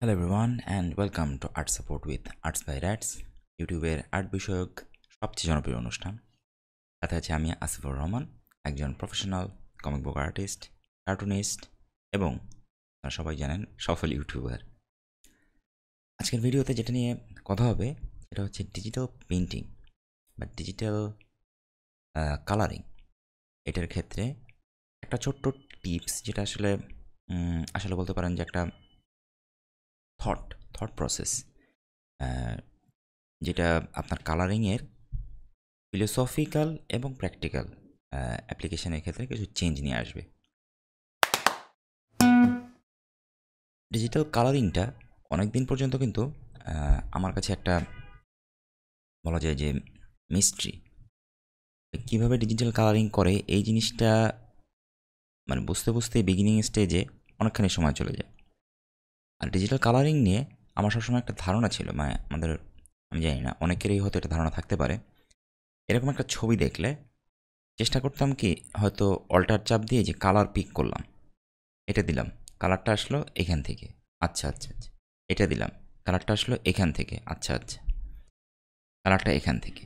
hello everyone and welcome to art support with arts by rats ইউটিউবের art বিষয়ক সবচেয়ে জনপ্রিয় অনুষ্ঠান তাতে আছে আমি আসিফুর রহমান একজন professional comic book artist cartoonist এবং সবাই জানেন সফল ইউটিউবার আজকের ভিডিওতে যেটা নিয়ে কথা হবে সেটা হচ্ছে ডিজিটাল পেন্টিং বা ডিজিটাল কালারিং এটার ক্ষেত্রে একটা ছোট্ট টিপস যেটা আসলে আসলে বলতে পারেন যে একটা থট থট প্রসেস যেটা আপনার কালারিংয়ের ফিলোসফিক্যাল এবং প্র্যাকটিক্যাল অ্যাপ্লিকেশনের ক্ষেত্রে কিছু চেঞ্জ নিয়ে আসবে ডিজিটাল কালারিংটা অনেক দিন পর্যন্ত কিন্তু আমার কাছে একটা বলা যায় যে মিস্ট্রি কীভাবে ডিজিটাল কালারিং করে এই জিনিসটা মানে বুঝতে বুঝতে বিগিনিং স্টেজে অনেকখানি সময় চলে যায় আর ডিজিটাল কালারিং নিয়ে আমার সবসময় একটা ধারণা ছিল মানে আমাদের আমি জানি না অনেকেরই হয়তো এটা ধারণা থাকতে পারে এরকম একটা ছবি দেখলে চেষ্টা করতাম কি হয়তো অল্টার চাপ দিয়ে যে কালার পিক করলাম এটা দিলাম কালারটা আসলো এখান থেকে আচ্ছা আচ্ছা আচ্ছা এটা দিলাম কালারটা আসলো এখান থেকে আচ্ছা আচ্ছা কালারটা এখান থেকে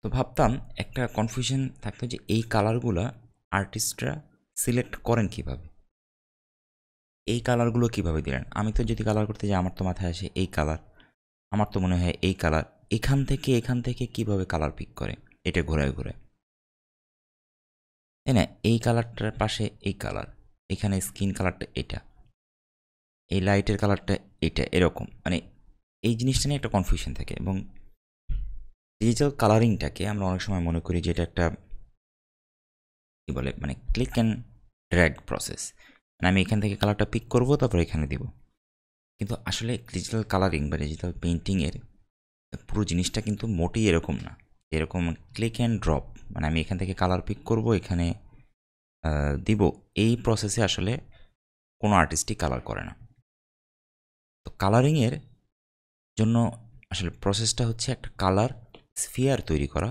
তো ভাবতাম একটা কনফিউশন থাকতো যে এই কালারগুলো আর্টিস্টরা সিলেক্ট করেন কিভাবে এই কালারগুলো কিভাবে দিলেন আমি তো যদি কালার করতে যাই আমার তো মাথায় আসে এই কালার আমার তো মনে হয় এই কালার এখান থেকে এখান থেকে কিভাবে কালার পিক করে এটা ঘোরায় ঘোরায় তাই না এই কালারটার পাশে এই কালার এখানে স্কিন কালারটা এটা এই লাইটের কালারটা এটা এরকম মানে এই জিনিসটা নিয়ে একটা কনফিউশন থাকে এবং ডিজিটাল কালারিংটাকে আমরা অনেক সময় মনে করি যে এটা একটা কী বলে মানে ক্লিক অ্যান্ড ড্র্যাগ প্রসেস মানে আমি এখান থেকে কালারটা পিক করব তারপর এখানে দেব কিন্তু আসলে ডিজিটাল কালারিং বা ডিজিটাল পেন্টিংয়ের পুরো জিনিসটা কিন্তু মোটেই এরকম না এরকম ক্লিক অ্যান্ড ড্রপ মানে আমি এখান থেকে কালার পিক করব এখানে দিব এই প্রসেসে আসলে কোনো আর্টিস্টই কালার করে না তো কালারিংয়ের জন্য আসলে প্রসেসটা হচ্ছে একটা কালার স্ফিয়ার তৈরি করা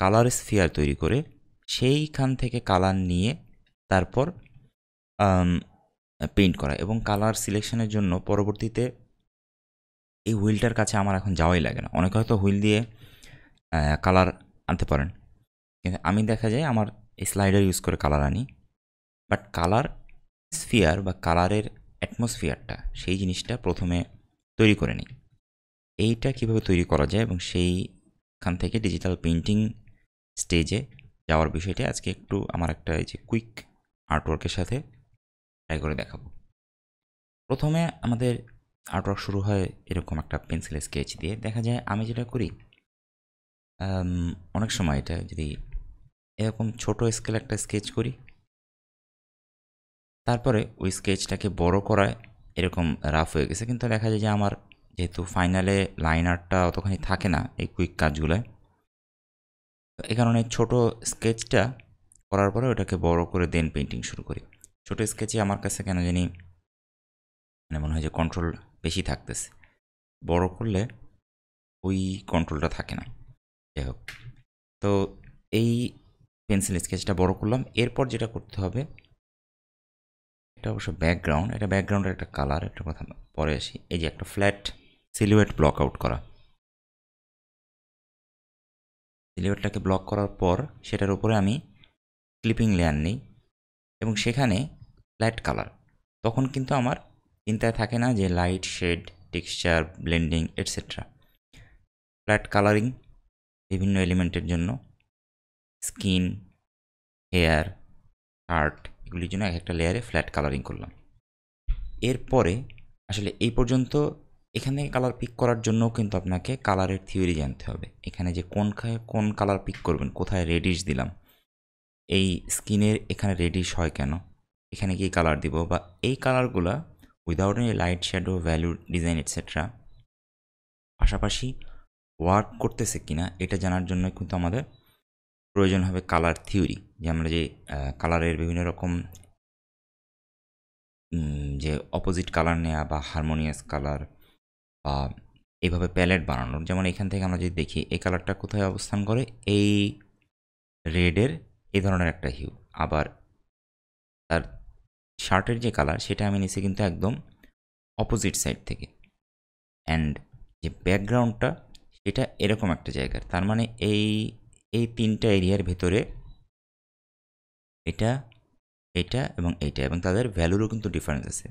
কালার স্ফিয়ার তৈরি করে সেইখান থেকে কালার নিয়ে তারপর পেইন্ট um, uh, করা এবং কালার সিলেকশনের জন্য পরবর্তীতে এই হুইলটার কাছে আমার এখন যাওয়াই লাগে না অনেকে হয়তো হুইল দিয়ে কালার আনতে পারেন কিন্তু আমি দেখা যায় আমার স্লাইডার ইউজ করে কালার আনি বাট কালার স্ফিয়ার বা কালারের অ্যাটমসফিয়ারটা সেই জিনিসটা প্রথমে তৈরি করে নিই এইটা কিভাবে তৈরি করা যায় এবং সেইখান থেকে ডিজিটাল পেন্টিং স্টেজে যাওয়ার বিষয়টি আজকে একটু আমার একটা এই যে কুইক আর্টওয়ার্কের সাথে ট্রাই করে দেখাবো প্রথমে আমাদের আর্টওয়ার্ক শুরু হয় এরকম একটা পেন্সিল স্কেচ দিয়ে দেখা যায় আমি যেটা করি অনেক সময় এটা যদি এরকম ছোট স্কেল একটা স্কেচ করি তারপরে ওই স্কেচটাকে বড় করায় এরকম রাফ হয়ে গেছে কিন্তু দেখা যায় যে আমার যেহেতু ফাইনালে লাইন আর্টটা অতখানি থাকে না এই কুইক কাজগুলোয় এ কারণে ছোটো স্কেচটা করার পরে ওটাকে বড় করে দেন পেন্টিং শুরু করি ছোটো স্কেচে আমার কাছে কেন জানি মানে মনে হয় যে কন্ট্রোল বেশি থাকতেছে বড় করলে ওই কন্ট্রোলটা থাকে না যাই হোক তো এই পেন্সিল স্কেচটা বড় করলাম এরপর যেটা করতে হবে এটা অবশ্য ব্যাকগ্রাউন্ড এটা ব্যাকগ্রাউন্ডের একটা কালার একটা কথা পরে আসি এই যে একটা ফ্ল্যাট সিলুয়েট ব্লক আউট করা সিলুয়েটটাকে ব্লক করার পর সেটার উপরে আমি ক্লিপিং লেয়ার নিই এবং সেখানে লাইট কালার তখন কিন্তু আমার চিন্তায় থাকে না যে light shade texture blending etcetera flat colouring বিভিন্ন এলিমেন্টের জন্য স্কিন হেয়ার হার্ট এগুলির জন্য এক একটা লেয়ারে ফ্ল্যাট কালারিং করলাম এরপরে আসলে এই পর্যন্ত এখানে কালার পিক করার জন্য কিন্তু আপনাকে কালারের থিওরি জানতে হবে এখানে যে কোন কোন কালার পিক করবেন কোথায় রেডিশ দিলাম এই স্কিনের এখানে রেডিশ হয় কেন এখানে কি কালার দিব বা এই কালারগুলো without any light shadow value design etcetera পাশাপাশি ওয়ার্ক করতেছে কিনা এটা জানার জন্য কিন্তু আমাদের প্রয়োজন হবে কালার থিওরি যে আমরা যে কালারের বিভিন্ন রকম যে অপোজিট কালার নেওয়া বা হারমোনিয়াস কালার বা এইভাবে প্যালেট বানানোর যেমন এখান থেকে আমরা যদি দেখি এই কালারটা কোথায় অবস্থান করে এই রেডের এই ধরনের একটা হিউ আবার তার শার্টের যে কালার সেটা আমি নিছি কিন্তু একদম অপোজিট সাইড থেকে অ্যান্ড যে ব্যাকগ্রাউন্ডটা সেটা এরকম একটা জায়গার তার মানে এই এই তিনটা এরিয়ার ভেতরে এটা এটা এবং এইটা এবং তাদের ভ্যালুরও কিন্তু ডিফারেন্স আছে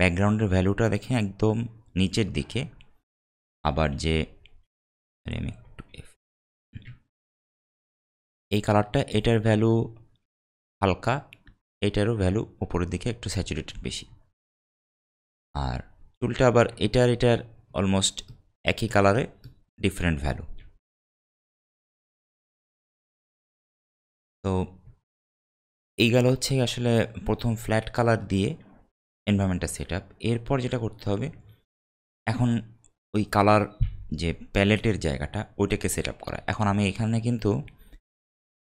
ব্যাকগ্রাউন্ডের ভ্যালুটা দেখে একদম নিচের দিকে আবার যে এই কালারটা এটার ভ্যালু হালকা এটারও ভ্যালু উপরের দিকে একটু স্যাচুরেটেড বেশি আর চুলটা আবার এটার এটার অলমোস্ট একই কালারে ডিফারেন্ট ভ্যালু তো এই গেল হচ্ছে আসলে প্রথম ফ্ল্যাট কালার দিয়ে এনভায়রনমেন্টটা সেট আপ এরপর যেটা করতে হবে এখন ওই কালার যে প্যালেটের জায়গাটা ওইটাকে সেট আপ করা এখন আমি এখানে কিন্তু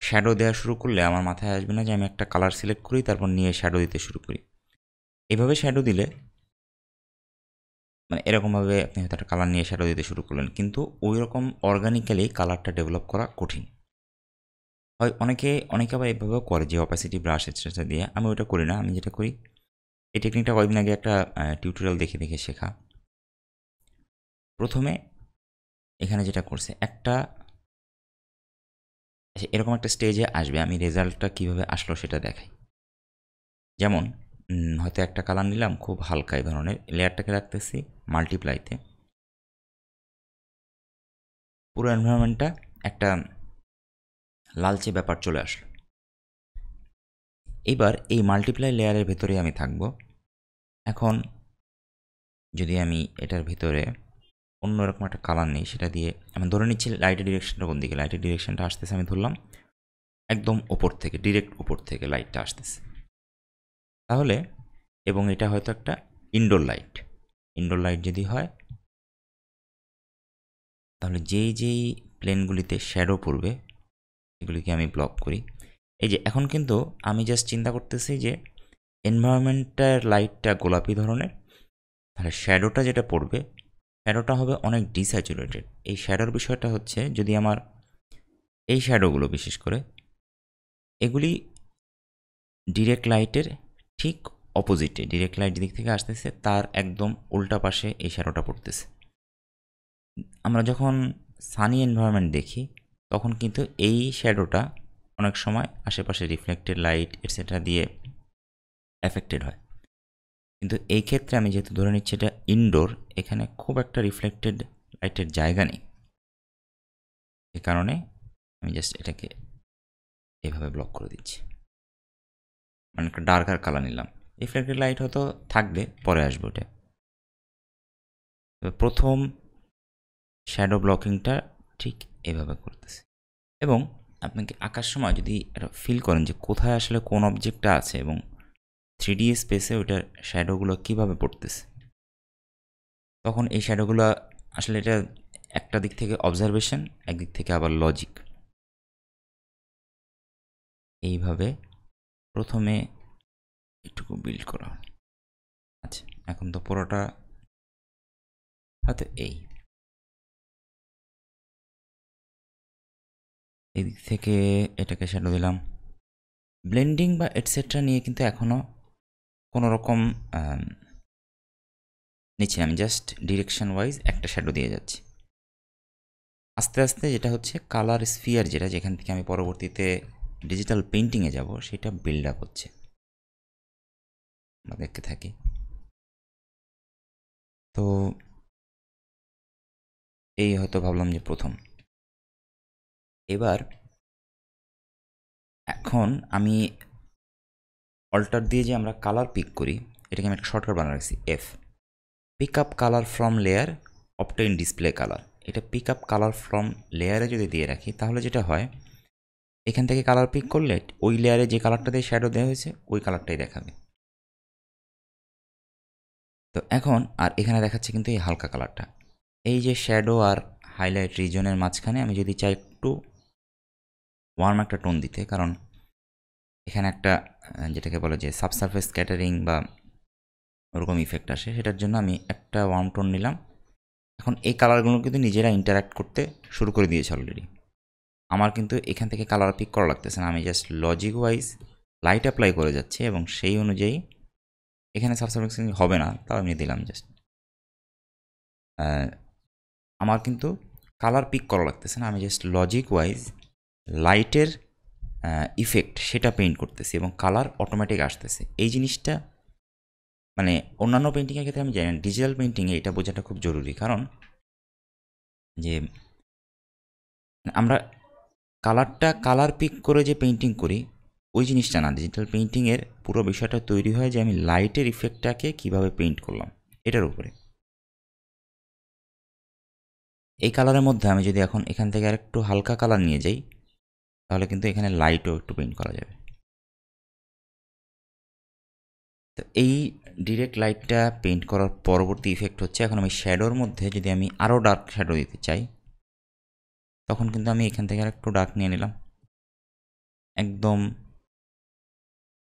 শ্যাডো দেওয়া শুরু করলে আমার মাথায় আসবে না যে আমি একটা কালার সিলেক্ট করি তারপর নিয়ে শ্যাডো দিতে শুরু করি এভাবে শ্যাডো দিলে মানে এরকমভাবে আপনি হয়তো একটা কালার নিয়ে শ্যাডো দিতে শুরু করলেন কিন্তু ওই রকম অর্গানিক্যালি কালারটা ডেভেলপ করা কঠিন হয় অনেকে অনেকে আবার এভাবেও করে যে অপাসিটি ব্রাশ এক্সট্রা দিয়ে আমি ওটা করি না আমি যেটা করি এই টেকনিকটা কয়েকদিন আগে একটা টিউটোরিয়াল দেখে দেখে শেখা প্রথমে এখানে যেটা করছে একটা আচ্ছা এরকম একটা স্টেজে আসবে আমি রেজাল্টটা কিভাবে আসলো সেটা দেখাই যেমন হয়তো একটা কালার নিলাম খুব হালকা এই ধরনের লেয়ারটাকে রাখতেছি মাল্টিপ্লাইতে পুরো এনভায়রনমেন্টটা একটা লালচে ব্যাপার চলে আসলো এবার এই মাল্টিপ্লাই লেয়ারের ভেতরে আমি থাকব এখন যদি আমি এটার ভেতরে অন্যরকম একটা কালার নেই সেটা দিয়ে আমি ধরে নিচ্ছি লাইটের ডিরেকশনটা কোন দিকে লাইটের ডিরেকশনটা আসতেছে আমি ধরলাম একদম ওপর থেকে ডিরেক্ট ওপর থেকে লাইটটা আসতেছে তাহলে এবং এটা হয়তো একটা ইনডোর লাইট ইনডোর লাইট যদি হয় তাহলে যেই যেই প্লেনগুলিতে শ্যাডো পড়বে এগুলিকে আমি ব্লক করি এই যে এখন কিন্তু আমি জাস্ট চিন্তা করতেছি যে এনভায়রনমেন্টটার লাইটটা গোলাপি ধরনের তাহলে শ্যাডোটা যেটা পড়বে শ্যাডোটা হবে অনেক ডিস্যাচুরেটেড এই শ্যাডোর বিষয়টা হচ্ছে যদি আমার এই শ্যাডোগুলো বিশেষ করে এগুলি ডিরেক্ট লাইটের ঠিক অপোজিটে ডিরেক্ট লাইট দিক থেকে আসতেছে তার একদম উল্টা পাশে এই শ্যাডোটা পড়তেছে আমরা যখন সানি এনভায়রনমেন্ট দেখি তখন কিন্তু এই শ্যাডোটা অনেক সময় আশেপাশে রিফ্লেক্টেড লাইট এটসেট্রা দিয়ে এফেক্টেড হয় কিন্তু এই ক্ষেত্রে আমি যেহেতু ধরে নিচ্ছি এটা ইনডোর এখানে খুব একটা রিফ্লেক্টেড লাইটের জায়গা নেই এ কারণে আমি জাস্ট এটাকে এভাবে ব্লক করে দিচ্ছি মানে একটা ডার্কার কালার নিলাম রিফ্লেক্টেড লাইট হয়তো থাকবে পরে আসবে ওটা প্রথম শ্যাডো ব্লকিংটা ঠিক এভাবে করতেছে এবং আপনাকে আঁকার সময় যদি ফিল করেন যে কোথায় আসলে কোন অবজেক্টটা আছে এবং থ্রি ডি স্পেসে ওইটার শ্যাডোগুলো কীভাবে পড়তেছে তখন এই শ্যাডোগুলো আসলে এটা একটা দিক থেকে অবজারভেশন একদিক থেকে আবার লজিক এইভাবে প্রথমে একটুকু বিল্ড করা আচ্ছা এখন তো পুরোটা হয়তো এই এদিক থেকে এটাকে শ্যাডো দিলাম ব্লেন্ডিং বা এটসেট্রা নিয়ে কিন্তু এখনও কোনো রকম নিচে আমি জাস্ট ডিরেকশন ওয়াইজ একটা শ্যাডো দিয়ে যাচ্ছি আস্তে আস্তে যেটা হচ্ছে কালার স্ফিয়ার যেটা যেখান থেকে আমি পরবর্তীতে ডিজিটাল পেন্টিংয়ে যাব সেটা বিল্ড আপ হচ্ছে আমরা দেখতে থাকি তো এই হয়তো ভাবলাম যে প্রথম এবার এখন আমি অল্টার দিয়ে যে আমরা কালার পিক করি এটাকে আমি একটা শর্টকাট বানা রাখছি F pick up colour from layer option display colour এটা পিক আপ কালার ফ্রম লেয়ারে যদি দিয়ে রাখি তাহলে যেটা হয় এখান থেকে কালার পিক করলে ওই লেয়ারে যে কালারটা দিয়ে শ্যাডো দেওয়া হয়েছে ওই কালারটাই দেখাবে তো এখন আর এখানে দেখাচ্ছে কিন্তু এই হালকা কালারটা এই যে শ্যাডো আর হাইলাইট রিজনের মাঝখানে আমি যদি চাই একটু ওয়ার্ম একটা টোন দিতে কারণ এখানে একটা যেটাকে বলে যে সাবসার্ফেস ক্যাটারিং বা ওরকম ইফেক্ট আসে সেটার জন্য আমি একটা ওয়ার্ম টোন নিলাম এখন এই কালারগুলো কিন্তু নিজেরা ইন্টারাক্ট করতে শুরু করে দিয়েছে অলরেডি আমার কিন্তু এখান থেকে কালার পিক করা লাগতেছে না আমি just logic wise light apply করে যাচ্ছে এবং সেই অনুযায়ী এখানে সাবসারফেস হবে না তাও আমি দিলাম জাস্ট আমার কিন্তু কালার পিক করা লাগতেছে না আমি জাস্ট লজিক ওয়াইজ লাইটের ইফেক্ট সেটা পেইন্ট করতেছি এবং কালার অটোমেটিক আসতেছে এই জিনিসটা মানে অন্যান্য পেন্টিংয়ের ক্ষেত্রে আমি জানি না ডিজিটাল পেন্টিংয়ে এটা বোঝাটা খুব জরুরি কারণ যে আমরা কালারটা কালার পিক করে যে পেন্টিং করি ওই জিনিসটা না ডিজিটাল পেন্টিংয়ের পুরো বিষয়টা তৈরি হয় যে আমি লাইটের ইফেক্টটাকে কিভাবে পেইন্ট করলাম এটার উপরে এই কালারের মধ্যে আমি যদি এখন এখান থেকে আর একটু হালকা কালার নিয়ে যাই তাহলে কিন্তু এখানে লাইটও একটু পেন্ট করা যাবে তো এই ডিরেক্ট লাইটটা পেন্ট করার পরবর্তী ইফেক্ট হচ্ছে এখন আমি শ্যাডোর মধ্যে যদি আমি আরও ডার্ক শ্যাডো দিতে চাই তখন কিন্তু আমি এখান থেকে একটু ডার্ক নিয়ে নিলাম একদম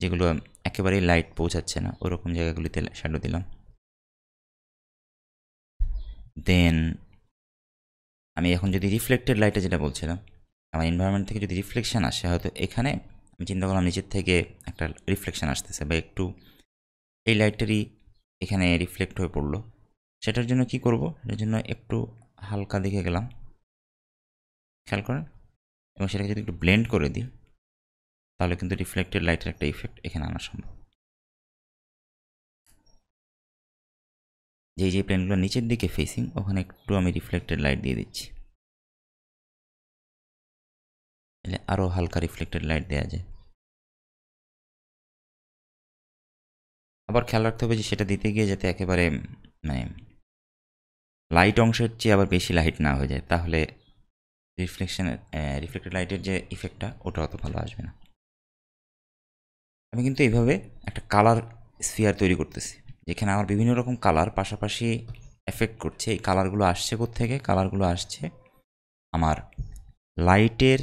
যেগুলো একেবারেই লাইট পৌঁছাচ্ছে না ওরকম জায়গাগুলিতে শ্যাডো দিলাম দেন আমি এখন যদি রিফ্লেক্টেড লাইটে যেটা বলছিলাম আমার এনভায়রনমেন্ট থেকে যদি রিফ্লেকশান আসে হয়তো এখানে আমি চিন্তা করলাম নিচের থেকে একটা রিফ্লেকশান আসতেছে বা একটু এই লাইটটারই এখানে রিফ্লেক্ট হয়ে পড়লো সেটার জন্য কি করব এটার জন্য একটু হালকা দিকে গেলাম খেয়াল করেন এবং সেটাকে যদি একটু ব্লেন্ড করে দিই তাহলে কিন্তু রিফ্লেক্টেড লাইটের একটা ইফেক্ট এখানে আনা সম্ভব যেই যে প্লেনগুলো নিচের দিকে ফেসিং ওখানে একটু আমি রিফ্লেক্টেড লাইট দিয়ে দিচ্ছি এলে আরও হালকা রিফ্লেক্টেড লাইট দেওয়া যায় আবার খেয়াল রাখতে হবে যে সেটা দিতে গিয়ে যাতে একেবারে মানে লাইট অংশের চেয়ে আবার বেশি লাইট না হয়ে যায় তাহলে রিফ্লেকশন রিফ্লেক্টেড লাইটের যে ইফেক্টটা ওটা অত ভালো আসবে না আমি কিন্তু এইভাবে একটা কালার স্পিয়ার তৈরি করতেছি যেখানে আমার বিভিন্ন রকম কালার পাশাপাশি এফেক্ট করছে এই কালারগুলো আসছে থেকে কালারগুলো আসছে আমার লাইটের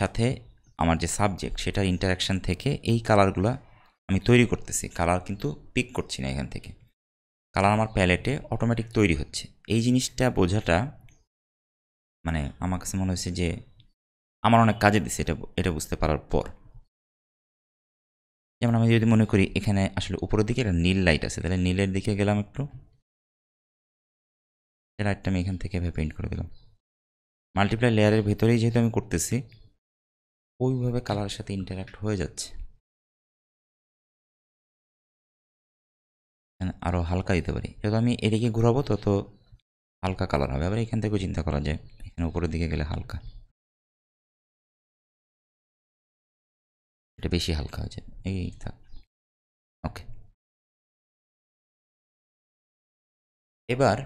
সাথে আমার যে সাবজেক্ট সেটার ইন্টারাকশান থেকে এই কালারগুলো আমি তৈরি করতেছি কালার কিন্তু পিক করছি না এখান থেকে কালার আমার প্যালেটে অটোমেটিক তৈরি হচ্ছে এই জিনিসটা বোঝাটা মানে আমার কাছে মনে হয়েছে যে আমার অনেক কাজে দিছে এটা এটা বুঝতে পারার পর যেমন আমি যদি মনে করি এখানে আসলে উপরের দিকে একটা নীল লাইট আছে তাহলে নীলের দিকে গেলাম একটু লাইটটা আমি এখান থেকে এভাবে পেন্ট করে দিলাম মাল্টিপ্লাই লেয়ারের ভেতরেই যেহেতু আমি করতেছি ওইভাবে কালারের সাথে ইন্টারাক্ট হয়ে যাচ্ছে আরও হালকা দিতে পারি যত আমি এদিকে ঘুরাবো তত হালকা কালার হবে আবার এখান থেকেও চিন্তা করা যায় এখানে উপরের দিকে গেলে হালকা এটা বেশি হালকা হয়ে যায় এই থাক ওকে এবার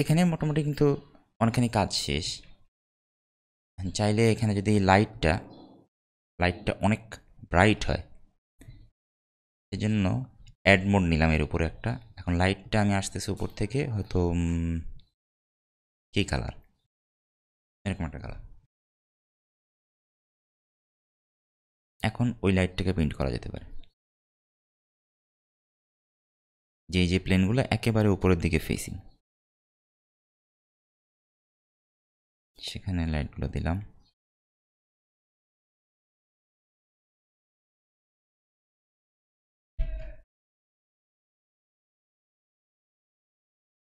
এখানে মোটামুটি কিন্তু অনেকখানি কাজ শেষ মানে চাইলে এখানে যদি লাইটটা লাইটটা অনেক ব্রাইট হয় জন্য অ্যাড মোড নিলাম এর উপরে একটা এখন লাইটটা আমি আসতেছি উপর থেকে হয়তো কী কালার এরকম একটা কালার এখন ওই লাইটটাকে প্রিন্ট করা যেতে পারে যে যে প্লেনগুলো একেবারে উপরের দিকে ফেসিং সেখানে লাইটগুলো দিলাম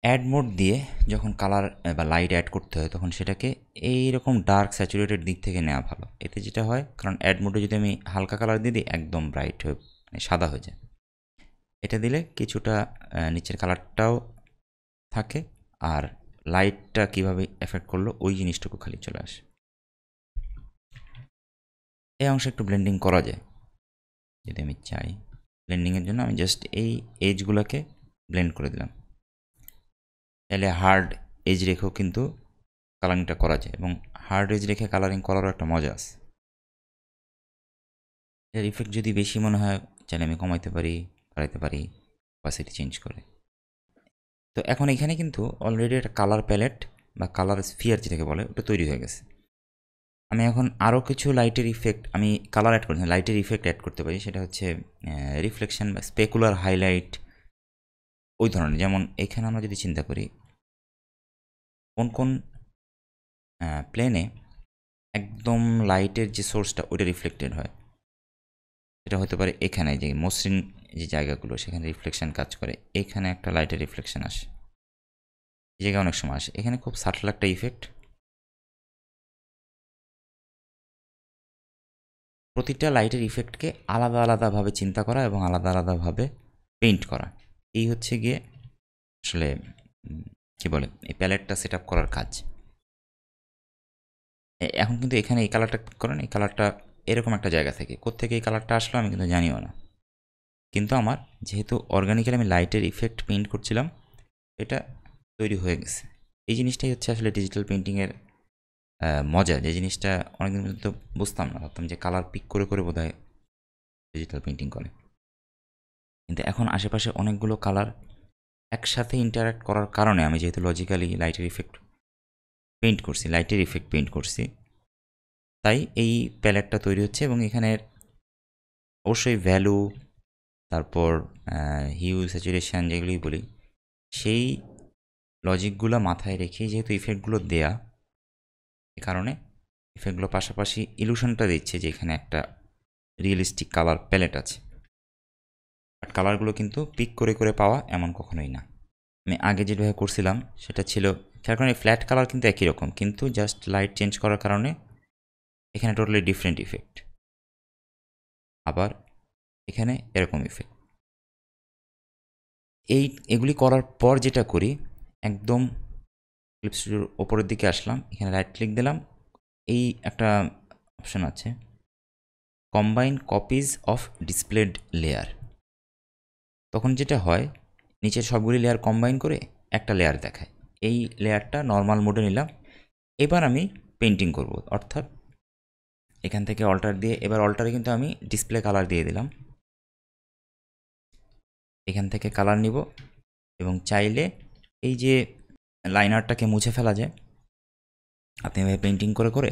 অ্যাড মোড দিয়ে যখন কালার বা লাইট অ্যাড করতে হয় তখন সেটাকে এই রকম ডার্ক স্যাচুরেটেড দিক থেকে নেওয়া ভালো এতে যেটা হয় কারণ অ্যাড মোডে যদি আমি হালকা কালার দিয়ে দিই একদম ব্রাইট হয়ে মানে সাদা হয়ে যায় এটা দিলে কিছুটা নিচের কালারটাও থাকে আর লাইটটা কিভাবে এফেক্ট করলো ওই জিনিসটুকু খালি চলে আসে এই অংশে একটু ব্লেন্ডিং করা যায় যদি আমি চাই ব্লেন্ডিংয়ের জন্য আমি জাস্ট এই এজগুলোকে ব্লেন্ড করে দিলাম তাহলে হার্ড এজ রেখেও কিন্তু কালারিংটা করা যায় এবং হার্ড এজ রেখে কালারিং করারও একটা মজা আছে এর ইফেক্ট যদি বেশি মনে হয় চাইলে আমি কমাইতে পারি বাড়াইতে পারি বা সেটি চেঞ্জ করে তো এখন এখানে কিন্তু অলরেডি একটা কালার প্যালেট বা কালার স্ফিয়ার যেটাকে বলে ওটা তৈরি হয়ে গেছে আমি এখন আরও কিছু লাইটের ইফেক্ট আমি কালার অ্যাড করছি লাইটের ইফেক্ট অ্যাড করতে পারি সেটা হচ্ছে রিফ্লেকশন বা স্পেকুলার হাইলাইট ওই ধরনের যেমন এখানে আমরা যদি চিন্তা করি কোন কোন প্লেনে একদম লাইটের যে সোর্সটা ওইটা রিফ্লেক্টেড হয় এটা হতে পারে এখানে যে মসৃণ যে জায়গাগুলো সেখানে রিফ্লেকশান কাজ করে এখানে একটা লাইটের রিফ্লেকশান আসে এই জায়গায় অনেক সময় আসে এখানে খুব সাটল একটা ইফেক্ট প্রতিটা লাইটের ইফেক্টকে আলাদা আলাদাভাবে চিন্তা করা এবং আলাদা আলাদাভাবে পেইন্ট করা এই হচ্ছে গিয়ে আসলে কি বলে এই প্যালেটটা সেট আপ করার কাজ এখন কিন্তু এখানে এই কালারটা করেন এই কালারটা এরকম একটা জায়গা থেকে কোথেকে এই কালারটা আসলো আমি কিন্তু জানিও না কিন্তু আমার যেহেতু অর্গ্যানিক্যালি আমি লাইটের ইফেক্ট পেন্ট করছিলাম এটা তৈরি হয়ে গেছে এই জিনিসটাই হচ্ছে আসলে ডিজিটাল পেন্টিংয়ের মজা যে জিনিসটা অনেকদিন পর্যন্ত বুঝতাম না ভাবতাম যে কালার পিক করে করে বোধ ডিজিটাল পেন্টিং করে কিন্তু এখন আশেপাশে অনেকগুলো কালার একসাথে ইন্টারাক্ট করার কারণে আমি যেহেতু লজিক্যালি লাইটের ইফেক্ট পেন্ট করছি লাইটের ইফেক্ট পেন্ট করছি তাই এই প্যালেটটা তৈরি হচ্ছে এবং এখানের অবশ্যই ভ্যালু তারপর হিউ স্যাচুরেশান যেগুলি বলি সেই লজিকগুলো মাথায় রেখে যেহেতু ইফেক্টগুলো দেয়া এ কারণে ইফেক্টগুলো পাশাপাশি ইলুশনটা দিচ্ছে যে এখানে একটা রিয়েলিস্টিক কালার প্যালেট আছে বাট কালারগুলো কিন্তু পিক করে করে পাওয়া এমন কখনোই না আমি আগে যেভাবে করছিলাম সেটা ছিল তার কারণে ফ্ল্যাট কালার কিন্তু একই রকম কিন্তু জাস্ট লাইট চেঞ্জ করার কারণে এখানে টোটালি ডিফারেন্ট ইফেক্ট আবার এখানে এরকম ইফেক্ট এই এগুলি করার পর যেটা করি একদম ক্লিপ ওপরের দিকে আসলাম এখানে রাইট ক্লিক দিলাম এই একটা অপশান আছে combine copies of displayed layer তখন যেটা হয় নিচের সবগুলি লেয়ার কম্বাইন করে একটা লেয়ার দেখায় এই লেয়ারটা নর্মাল মোডে নিলাম এবার আমি পেন্টিং করব অর্থাৎ এখান থেকে অল্টার দিয়ে এবার অল্টারে কিন্তু আমি ডিসপ্লে কালার দিয়ে দিলাম এখান থেকে কালার নিব এবং চাইলে এই যে লাইন আর্টটাকে মুছে ফেলা যায় আপনি এভাবে পেন্টিং করে করে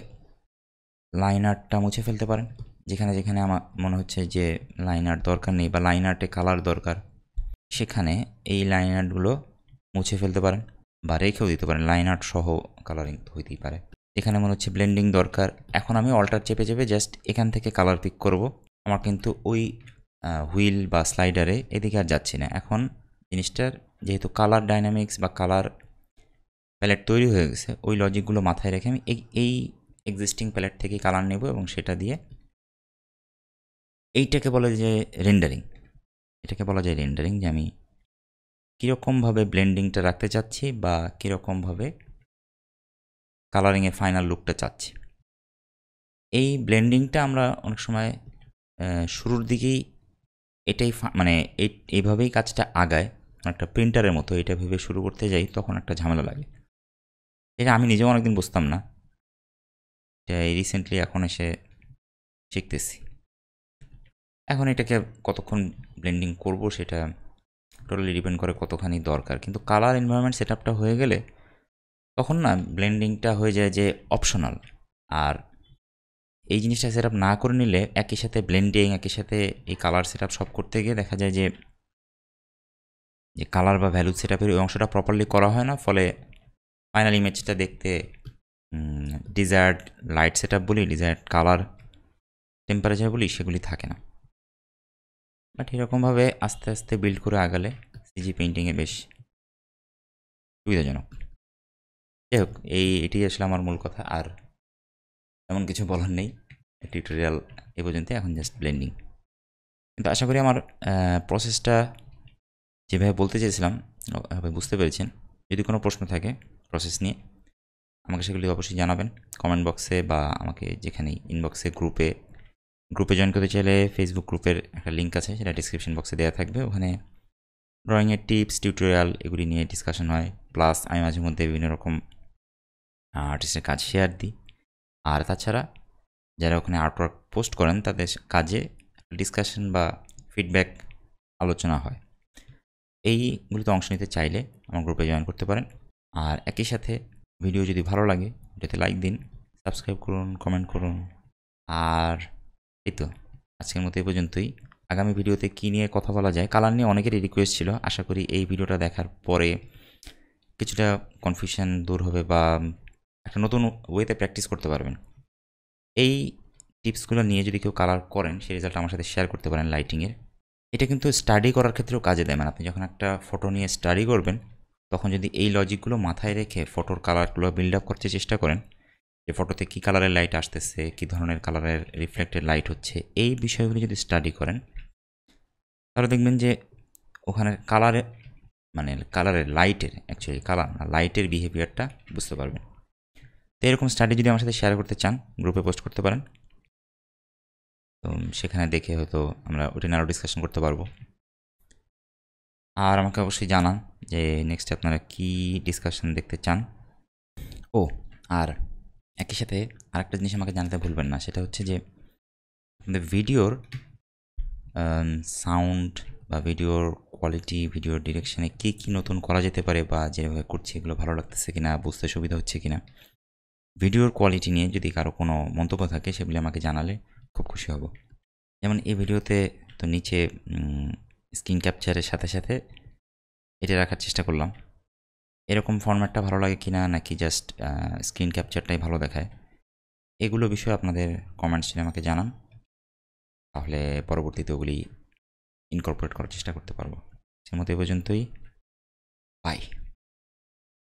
লাইন আর্টটা মুছে ফেলতে পারেন যেখানে যেখানে আমার মনে হচ্ছে যে লাইন আর্ট দরকার নেই বা লাইন আর্টে কালার দরকার সেখানে এই লাইন আর্টগুলো মুছে ফেলতে পারেন বা রেখেও দিতে পারেন লাইন আর্ট সহ কালারিং হইতেই পারে এখানে মনে হচ্ছে ব্লেন্ডিং দরকার এখন আমি অল্টার চেপে চেপে জাস্ট এখান থেকে কালার পিক করব আমার কিন্তু ওই হুইল বা স্লাইডারে এদিকে আর যাচ্ছি না এখন জিনিসটার যেহেতু কালার ডাইনামিক্স বা কালার প্যালেট তৈরি হয়ে গেছে ওই লজিকগুলো মাথায় রেখে আমি এই এক্সিস্টিং প্যালেট থেকে কালার নেব এবং সেটা দিয়ে এইটাকে বলা যে রেন্ডারিং এটাকে বলা যায় রেন্ডারিং যে আমি কীরকমভাবে ব্লেন্ডিংটা রাখতে চাচ্ছি বা কীরকমভাবে কালারিংয়ের ফাইনাল লুকটা চাচ্ছি এই ব্লেন্ডিংটা আমরা অনেক সময় শুরুর দিকেই এটাই মানে এইভাবেই কাজটা আগায় একটা প্রিন্টারের মতো এটা ভেবে শুরু করতে যাই তখন একটা ঝামেলা লাগে এটা আমি নিজেও অনেকদিন বুঝতাম না এটা এই রিসেন্টলি এখন এসে শিখতেছি এখন এটাকে কতক্ষণ ব্লেন্ডিং করব সেটা টোটালি ডিপেন্ড করে কতখানি দরকার কিন্তু কালার এনভায়রনমেন্ট সেট হয়ে গেলে তখন না ব্লেন্ডিংটা হয়ে যায় যে অপশনাল আর এই জিনিসটা সেট না করে নিলে একই সাথে ব্লেন্ডিং একই সাথে এই কালার সেট সব করতে গিয়ে দেখা যায় যে যে কালার বা ভ্যালু সেট আপের ওই অংশটা প্রপারলি করা হয় না ফলে ফাইনাল ইমেজটা দেখতে ডিজায়ার্ড লাইট সেট বলি ডিজায়ার্ড কালার টেম্পারেচার বলি সেগুলি থাকে না বাট এরকমভাবে আস্তে আস্তে বিল্ড করে আগালে সিজি পেন্টিংয়ে বেশ সুবিধাজনক যাই হোক এই এটি আসলে আমার মূল কথা আর এমন কিছু বলার নেই টিউটোরিয়াল এ পর্যন্ত এখন জাস্ট ব্লেন্ডিং কিন্তু আশা করি আমার প্রসেসটা যেভাবে বলতে চেয়েছিলাম বুঝতে পেরেছেন যদি কোনো প্রশ্ন থাকে প্রসেস নিয়ে আমাকে সেগুলি অবশ্যই জানাবেন কমেন্ট বক্সে বা আমাকে যেখানেই ইনবক্সে গ্রুপে গ্রুপে জয়েন করতে চাইলে ফেসবুক গ্রুপের একটা লিঙ্ক আছে সেটা ডিসক্রিপশন বক্সে দেওয়া থাকবে ওখানে ড্রয়িংয়ের টিপস টিউটোরিয়াল এগুলি নিয়ে ডিসকাশন হয় প্লাস আমি মাঝে মধ্যে বিভিন্ন রকম আর্টিস্টের কাজ শেয়ার দিই আর তাছাড়া যারা ওখানে আর্টওয়ার্ক পোস্ট করেন তাদের কাজে ডিসকাশন বা ফিডব্যাক আলোচনা হয় এইগুলোতে অংশ নিতে চাইলে আমার গ্রুপে জয়েন করতে পারেন আর একই সাথে ভিডিও যদি ভালো লাগে এটাতে লাইক দিন সাবস্ক্রাইব করুন কমেন্ট করুন আর এই তো আজকের মতো এ পর্যন্তই আগামী ভিডিওতে কী নিয়ে কথা বলা যায় কালার নিয়ে অনেকেরই রিকোয়েস্ট ছিল আশা করি এই ভিডিওটা দেখার পরে কিছুটা কনফিউশন দূর হবে বা একটা নতুন ওয়েতে প্র্যাকটিস করতে পারবেন এই টিপসগুলো নিয়ে যদি কেউ কালার করেন সেই রেজাল্ট আমার সাথে শেয়ার করতে পারেন লাইটিংয়ের এটা কিন্তু স্টাডি করার ক্ষেত্রেও কাজে দেয় মানে আপনি যখন একটা ফটো নিয়ে স্টাডি করবেন তখন যদি এই লজিকগুলো মাথায় রেখে ফটোর কালারগুলো বিল্ড আপ করতে চেষ্টা করেন যে ফটোতে কী কালারের লাইট আসতেছে কী ধরনের কালারের রিফ্লেক্টেড লাইট হচ্ছে এই বিষয়গুলি যদি স্টাডি করেন তাহলে দেখবেন যে ওখানে কালারে মানে কালারের লাইটের অ্যাকচুয়ালি কালার না লাইটের বিহেভিয়ারটা বুঝতে পারবেন তো এরকম স্টাডি যদি আমার সাথে শেয়ার করতে চান গ্রুপে পোস্ট করতে পারেন তো সেখানে দেখে হয়তো আমরা ওটা নিয়ে আরও ডিসকাশন করতে পারবো আর আমাকে অবশ্যই জানান যে নেক্সট আপনারা কি ডিসকাশন দেখতে চান ও আর একই সাথে আরেকটা জিনিস আমাকে জানাতে ভুলবেন না সেটা হচ্ছে যে আপনাদের ভিডিওর সাউন্ড বা ভিডিওর কোয়ালিটি ভিডিওর ডিরেকশানে কী কী নতুন করা যেতে পারে বা যেভাবে করছে এগুলো ভালো লাগতেছে কিনা বুঝতে সুবিধা হচ্ছে কিনা ভিডিওর কোয়ালিটি নিয়ে যদি কারো কোনো মন্তব্য থাকে সেগুলি আমাকে জানালে খুব খুশি হব যেমন এই ভিডিওতে তো নিচে স্ক্রিন ক্যাপচারের সাথে সাথে এটা রাখার চেষ্টা করলাম এরকম ফরম্যাটটা ভালো লাগে কিনা নাকি জাস্ট স্ক্রিন ক্যাপচারটাই ভালো দেখায় এগুলো বিষয়ে আপনাদের কমেন্টসে আমাকে জানান তাহলে পরবর্তীতে ওগুলি ইনকর্পোরেট করার চেষ্টা করতে পারবো সে মতো এ পর্যন্তই বাই